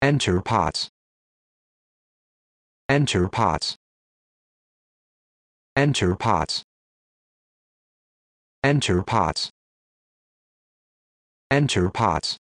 Enter pots. Enter pots. Enter pots. Enter pots. Enter pots.